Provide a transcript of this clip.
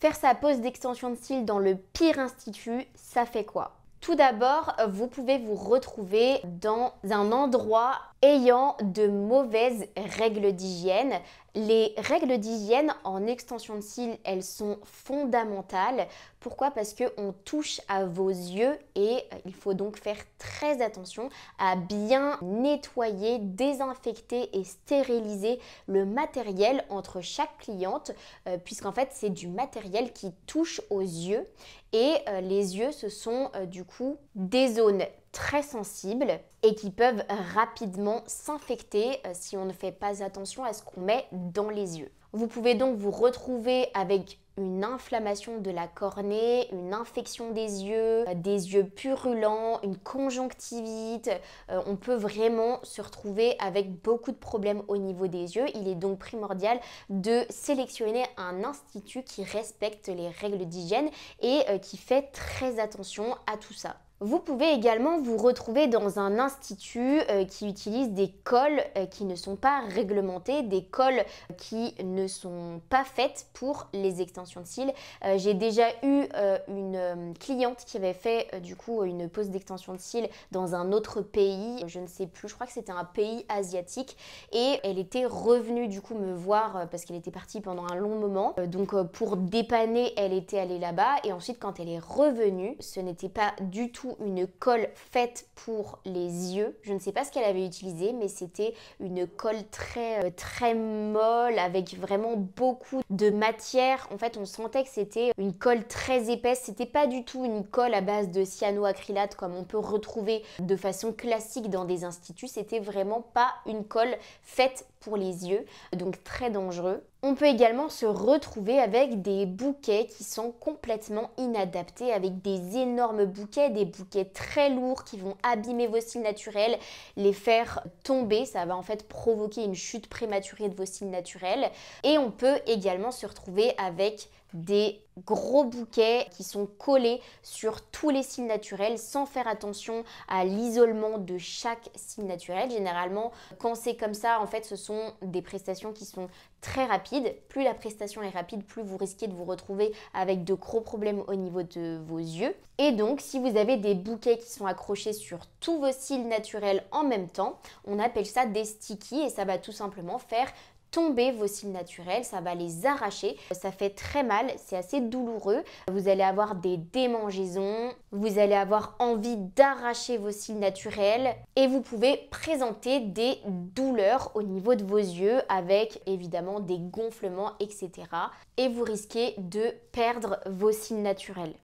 Faire sa pose d'extension de style dans le pire institut, ça fait quoi tout d'abord, vous pouvez vous retrouver dans un endroit ayant de mauvaises règles d'hygiène. Les règles d'hygiène en extension de cils, elles sont fondamentales. Pourquoi Parce qu'on touche à vos yeux et il faut donc faire très attention à bien nettoyer, désinfecter et stériliser le matériel entre chaque cliente, euh, puisqu'en fait c'est du matériel qui touche aux yeux et euh, les yeux, ce sont euh, du coup des zones très sensibles et qui peuvent rapidement s'infecter euh, si on ne fait pas attention à ce qu'on met dans les yeux. Vous pouvez donc vous retrouver avec une inflammation de la cornée, une infection des yeux, euh, des yeux purulents, une conjonctivite. Euh, on peut vraiment se retrouver avec beaucoup de problèmes au niveau des yeux. Il est donc primordial de sélectionner un institut qui respecte les règles d'hygiène et euh, qui fait très attention à tout ça. Vous pouvez également vous retrouver dans un institut euh, qui utilise des cols euh, qui ne sont pas réglementés, des cols euh, qui ne sont pas faites pour les extensions de cils. J'ai déjà eu une cliente qui avait fait du coup une pose d'extension de cils dans un autre pays, je ne sais plus, je crois que c'était un pays asiatique et elle était revenue du coup me voir parce qu'elle était partie pendant un long moment. donc pour dépanner, elle était allée là-bas et ensuite quand elle est revenue, ce n'était pas du tout une colle faite pour les yeux. Je ne sais pas ce qu'elle avait utilisé, mais c'était une colle très, euh, très molle, avec vraiment beaucoup de matière. En fait, on sentait que c'était une colle très épaisse. C'était pas du tout une colle à base de cyanoacrylate comme on peut retrouver de façon classique dans des instituts. C'était vraiment pas une colle faite pour les yeux, donc très dangereux. On peut également se retrouver avec des bouquets qui sont complètement inadaptés, avec des énormes bouquets, des bouquets très lourds qui vont abîmer vos cils naturels, les faire tomber, ça va en fait provoquer une chute prématurée de vos cils naturels. Et on peut également se retrouver avec des gros bouquets qui sont collés sur tous les cils naturels sans faire attention à l'isolement de chaque cil naturel. Généralement, quand c'est comme ça, en fait, ce sont des prestations qui sont très rapides. Plus la prestation est rapide, plus vous risquez de vous retrouver avec de gros problèmes au niveau de vos yeux. Et donc, si vous avez des bouquets qui sont accrochés sur tous vos cils naturels en même temps, on appelle ça des sticky et ça va tout simplement faire tomber vos cils naturels, ça va les arracher, ça fait très mal, c'est assez douloureux, vous allez avoir des démangeaisons, vous allez avoir envie d'arracher vos cils naturels et vous pouvez présenter des douleurs au niveau de vos yeux avec évidemment des gonflements, etc. Et vous risquez de perdre vos cils naturels.